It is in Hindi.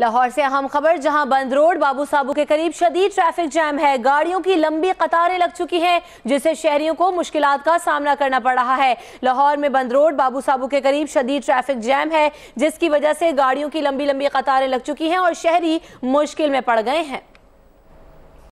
लाहौर से अहम खबर जहां बंद रोड बाबू साबू के करीब शदीद ट्रैफिक जैम है गाड़ियों की लंबी कतारें लग चुकी हैं जिससे शहरियों को मुश्किल का सामना करना पड़ रहा है लाहौर में बंद रोड बाबू साबू के करीब शदीद ट्रैफिक जैम है जिसकी वजह से गाड़ियों की लंबी लंबी कतारें लग चुकी हैं और शहरी मुश्किल में पड़ गए हैं